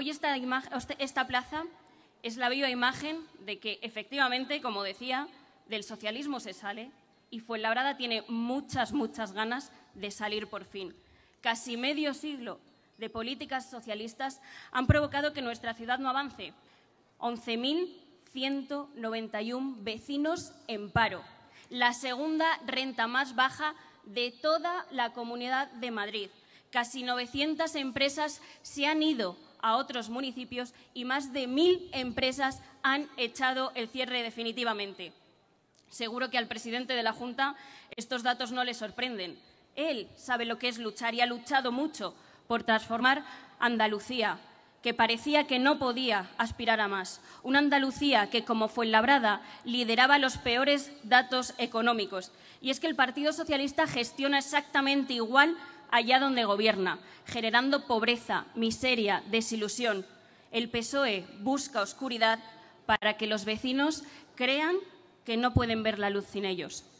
Hoy esta, plaza es la viva imagen de que, efectivamente, como decía, del socialismo se sale y Fuenlabrada tiene muchas, muchas ganas de salir por fin. Casi medio siglo de políticas socialistas han provocado que nuestra ciudad no avance. 11.191 vecinos en paro, la segunda renta más baja de toda la Comunidad de Madrid. Casi 900 empresas se han ido a otros municipios y más de mil empresas han echado el cierre definitivamente. Seguro que al presidente de la Junta estos datos no le sorprenden. Él sabe lo que es luchar y ha luchado mucho por transformar Andalucía, que parecía que no podía aspirar a más. Una Andalucía que, como fue Labrada, lideraba los peores datos económicos. Y es que el Partido Socialista gestiona exactamente igual allá donde gobierna, generando pobreza, miseria, desilusión. El PSOE busca oscuridad para que los vecinos crean que no pueden ver la luz sin ellos.